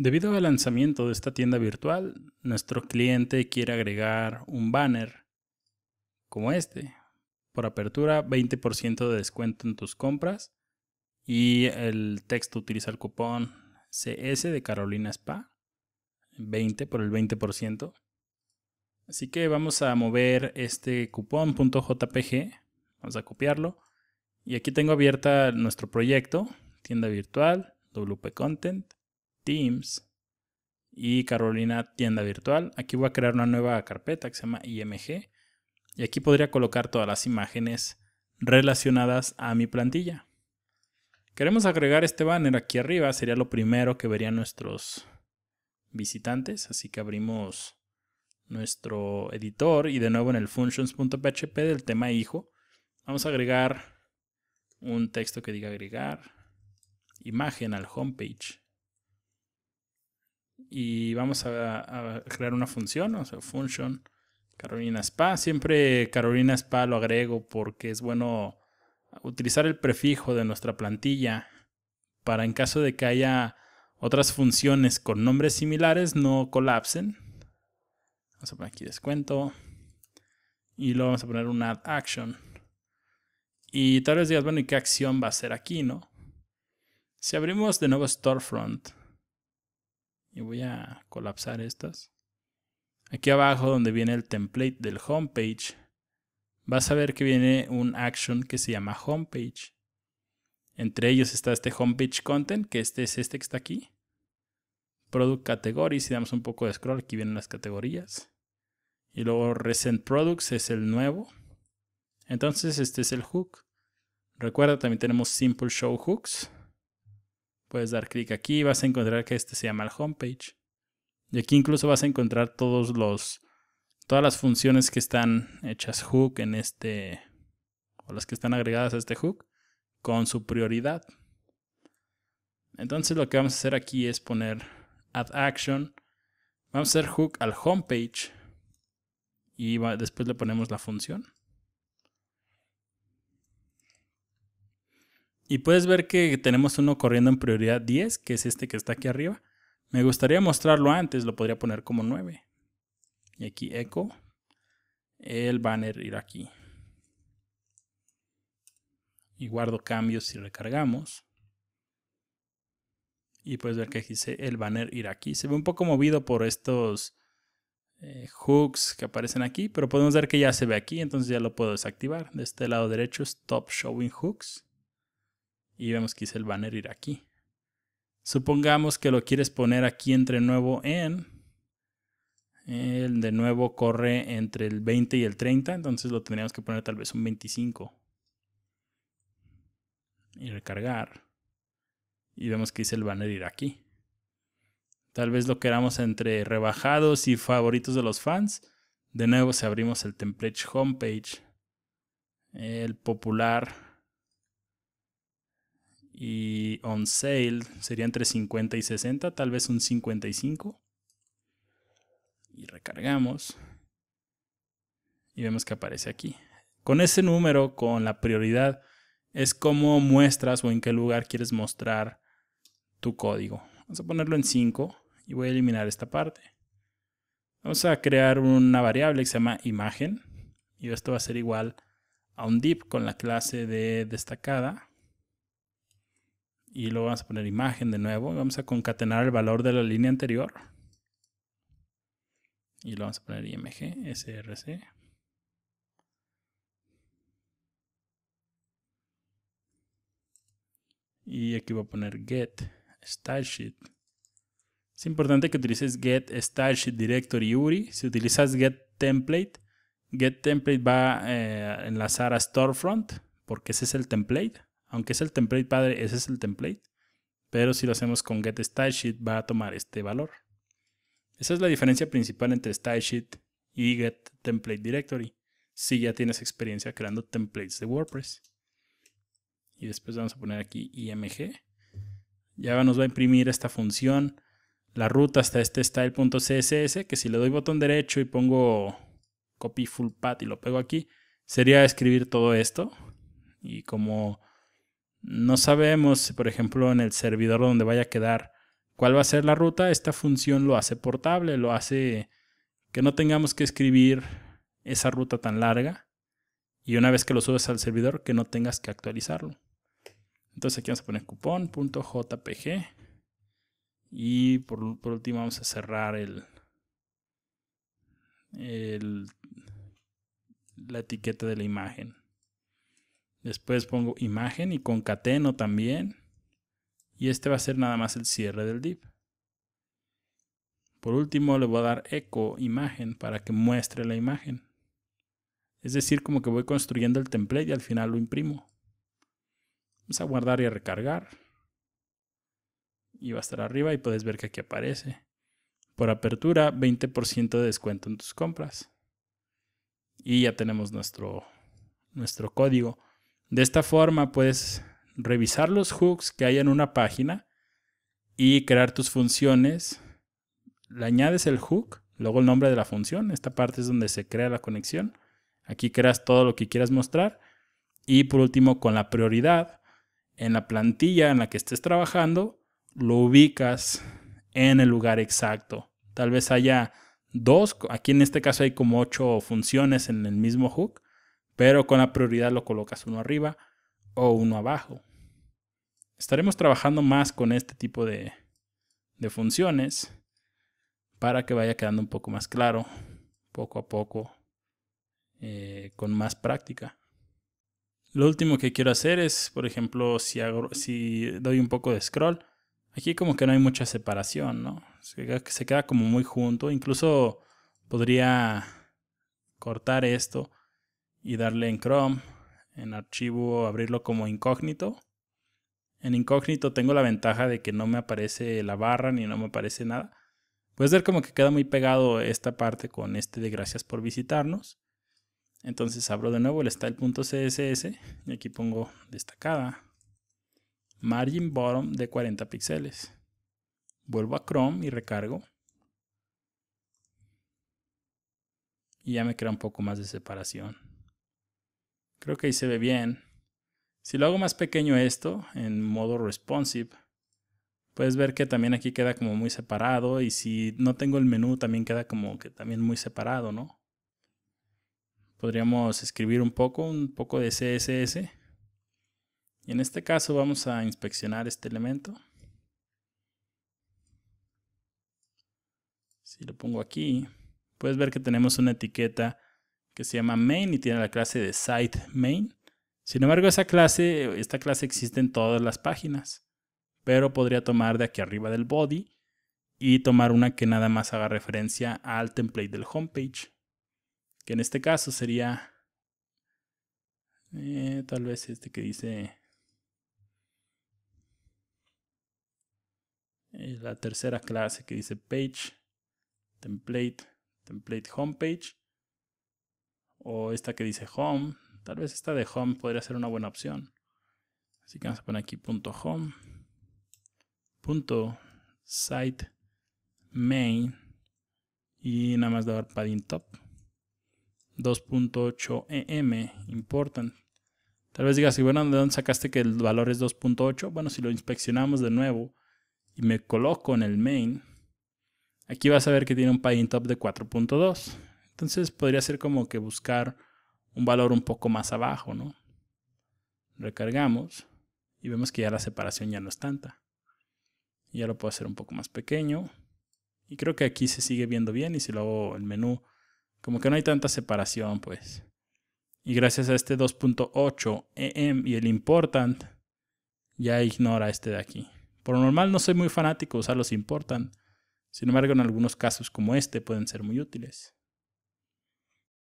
Debido al lanzamiento de esta tienda virtual, nuestro cliente quiere agregar un banner como este. Por apertura, 20% de descuento en tus compras y el texto utiliza el cupón CS de Carolina Spa, 20 por el 20%. Así que vamos a mover este cupón.jpg, vamos a copiarlo. Y aquí tengo abierta nuestro proyecto, tienda virtual, WP Content. Teams y Carolina tienda virtual. Aquí voy a crear una nueva carpeta que se llama IMG y aquí podría colocar todas las imágenes relacionadas a mi plantilla. Queremos agregar este banner aquí arriba, sería lo primero que verían nuestros visitantes, así que abrimos nuestro editor y de nuevo en el functions.php del tema hijo vamos a agregar un texto que diga agregar imagen al homepage y vamos a, crear una función, o sea, function Carolina Spa. Siempre Carolina Spa lo agrego porque es bueno utilizar el prefijo de nuestra plantilla para en caso de que haya otras funciones con nombres similares no colapsen. Vamos a poner aquí descuento y luego vamos a poner un add action. Y tal vez digas, bueno, ¿y qué acción va a ser aquí, no? Si abrimos de nuevo Storefront y voy a colapsar estas. Aquí abajo donde viene el template del homepage, vas a ver que viene un action que se llama homepage. Entre ellos está este homepage content, que este es este que está aquí. Product categories, si damos un poco de scroll, aquí vienen las categorías. Y luego recent products es el nuevo. Entonces este es el hook. Recuerda, también tenemos simple show hooks. Puedes dar clic aquí y vas a encontrar que este se llama el homepage. Y aquí incluso vas a encontrar todos los, todas las funciones que están hechas hook en este, o las que están agregadas a este hook, con su prioridad. Entonces lo que vamos a hacer aquí es poner add action. Vamos a hacer hook al homepage y después le ponemos la función. Y puedes ver que tenemos uno corriendo en prioridad 10, que es este que está aquí arriba. Me gustaría mostrarlo antes, lo podría poner como 9. Y aquí eco, El banner ir aquí. Y guardo cambios y recargamos. Y puedes ver que aquí dice el banner ir aquí. Se ve un poco movido por estos eh, hooks que aparecen aquí, pero podemos ver que ya se ve aquí, entonces ya lo puedo desactivar. De este lado derecho Stop Showing Hooks y vemos que hice el banner ir aquí. Supongamos que lo quieres poner aquí entre nuevo en. El de nuevo corre entre el 20 y el 30, entonces lo tendríamos que poner tal vez un 25. Y recargar. Y vemos que hice el banner ir aquí. Tal vez lo queramos entre rebajados y favoritos de los fans. De nuevo, si abrimos el template homepage, el popular y on sale sería entre 50 y 60, tal vez un 55. Y recargamos. Y vemos que aparece aquí. Con ese número, con la prioridad, es como muestras o en qué lugar quieres mostrar tu código. Vamos a ponerlo en 5 y voy a eliminar esta parte. Vamos a crear una variable que se llama imagen. Y esto va a ser igual a un div con la clase de destacada y luego vamos a poner imagen de nuevo. Vamos a concatenar el valor de la línea anterior. Y lo vamos a poner img, src. Y aquí voy a poner get stylesheet. Es importante que utilices get stylesheet directory URI. Si utilizas get template, get template va eh, a enlazar a storefront porque ese es el template. Aunque es el template padre, ese es el template. Pero si lo hacemos con get va a tomar este valor. Esa es la diferencia principal entre stylesheet y get template directory. Si ya tienes experiencia creando templates de WordPress. Y después vamos a poner aquí img. Ya nos va a imprimir esta función, la ruta hasta este style.css, que si le doy botón derecho y pongo copy full path y lo pego aquí, sería escribir todo esto. Y como no sabemos, por ejemplo, en el servidor donde vaya a quedar cuál va a ser la ruta, esta función lo hace portable, lo hace que no tengamos que escribir esa ruta tan larga y una vez que lo subes al servidor que no tengas que actualizarlo. Entonces aquí vamos a poner cupón.jpg y por, último vamos a cerrar el, la etiqueta de la imagen. Después pongo imagen y concateno también. Y este va a ser nada más el cierre del div. Por último le voy a dar eco imagen para que muestre la imagen. Es decir, como que voy construyendo el template y al final lo imprimo. Vamos a guardar y a recargar. Y va a estar arriba y puedes ver que aquí aparece. Por apertura, 20% de descuento en tus compras. Y ya tenemos nuestro, nuestro código. De esta forma puedes revisar los hooks que hay en una página y crear tus funciones. Le añades el hook, luego el nombre de la función. Esta parte es donde se crea la conexión. Aquí creas todo lo que quieras mostrar. Y por último, con la prioridad, en la plantilla en la que estés trabajando, lo ubicas en el lugar exacto. Tal vez haya dos, aquí en este caso hay como ocho funciones en el mismo hook pero con la prioridad lo colocas uno arriba o uno abajo. Estaremos trabajando más con este tipo de, funciones para que vaya quedando un poco más claro, poco a poco, eh, con más práctica. Lo último que quiero hacer es, por ejemplo, si, doy un poco de scroll, aquí como que no hay mucha separación, ¿no? se queda como muy junto, incluso podría cortar esto y darle en Chrome, en archivo, abrirlo como incógnito. En incógnito tengo la ventaja de que no me aparece la barra ni no me aparece nada. Puedes ver como que queda muy pegado esta parte con este de gracias por visitarnos. Entonces abro de nuevo el style.css y aquí pongo destacada. Margin bottom de 40 píxeles. Vuelvo a Chrome y recargo. Y ya me crea un poco más de separación. Creo que ahí se ve bien. Si lo hago más pequeño esto, en modo responsive, puedes ver que también aquí queda como muy separado y si no tengo el menú también queda como que también muy separado, ¿no? Podríamos escribir un poco, un poco de CSS. Y en este caso vamos a inspeccionar este elemento. Si lo pongo aquí, puedes ver que tenemos una etiqueta que se llama main y tiene la clase de site main. Sin embargo, esa clase, esta clase existe en todas las páginas, pero podría tomar de aquí arriba del body y tomar una que nada más haga referencia al template del homepage, que en este caso sería eh, tal vez este que dice eh, la tercera clase que dice page, template, template homepage o esta que dice home. Tal vez esta de home podría ser una buena opción. Así que vamos a poner aquí punto .home. Punto .site main. Y nada más dar padding top. 2.8 em important. Tal vez digas, y bueno, ¿de dónde sacaste que el valor es 2.8? Bueno, si lo inspeccionamos de nuevo y me coloco en el main, aquí vas a ver que tiene un padding top de 4.2. Entonces podría ser como que buscar un valor un poco más abajo, ¿no? Recargamos y vemos que ya la separación ya no es tanta. Ya lo puedo hacer un poco más pequeño. Y creo que aquí se sigue viendo bien y si lo hago el menú, como que no hay tanta separación, pues. Y gracias a este 2.8 EM y el important, ya ignora este de aquí. Por lo normal no soy muy fanático de usar los important. Sin embargo, en algunos casos como este pueden ser muy útiles.